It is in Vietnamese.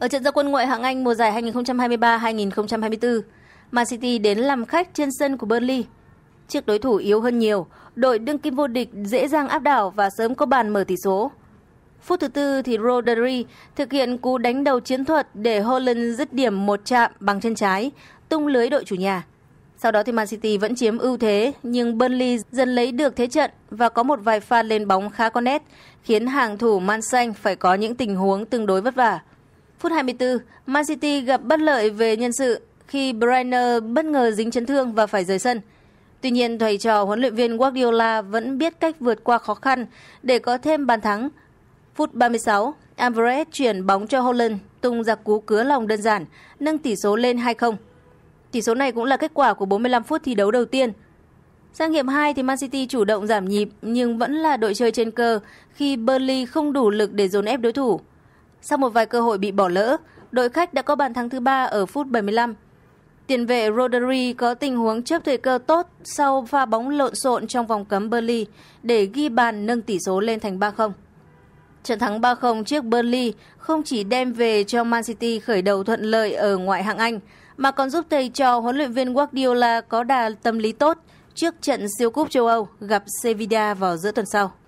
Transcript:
Ở trận gia quân ngoại hạng Anh mùa giải 2023-2024, Man City đến làm khách trên sân của Burnley. Trước đối thủ yếu hơn nhiều, đội đương kim vô địch dễ dàng áp đảo và sớm có bàn mở tỷ số. Phút thứ tư thì Rodri thực hiện cú đánh đầu chiến thuật để Holland dứt điểm một chạm bằng chân trái, tung lưới đội chủ nhà. Sau đó thì Man City vẫn chiếm ưu thế nhưng Burnley dần lấy được thế trận và có một vài pha lên bóng khá con nét, khiến hàng thủ Man Xanh phải có những tình huống tương đối vất vả. Phút 24, Man City gặp bất lợi về nhân sự khi Breiner bất ngờ dính chấn thương và phải rời sân. Tuy nhiên, thầy trò huấn luyện viên Guardiola vẫn biết cách vượt qua khó khăn để có thêm bàn thắng. Phút 36, Alvarez chuyển bóng cho Holland tung ra cú cứa lòng đơn giản, nâng tỷ số lên 2-0. Tỷ số này cũng là kết quả của 45 phút thi đấu đầu tiên. Sang hiệp 2 thì Man City chủ động giảm nhịp nhưng vẫn là đội chơi trên cơ khi Burnley không đủ lực để dồn ép đối thủ. Sau một vài cơ hội bị bỏ lỡ, đội khách đã có bàn thắng thứ ba ở phút 75. Tiền vệ Rodri có tình huống chấp thời cơ tốt sau pha bóng lộn xộn trong vòng cấm Burnley để ghi bàn nâng tỷ số lên thành 3-0. Trận thắng 3-0 trước Burnley không chỉ đem về cho Man City khởi đầu thuận lợi ở ngoại hạng Anh mà còn giúp thầy trò huấn luyện viên Guardiola có đà tâm lý tốt trước trận siêu cúp châu Âu gặp Sevilla vào giữa tuần sau.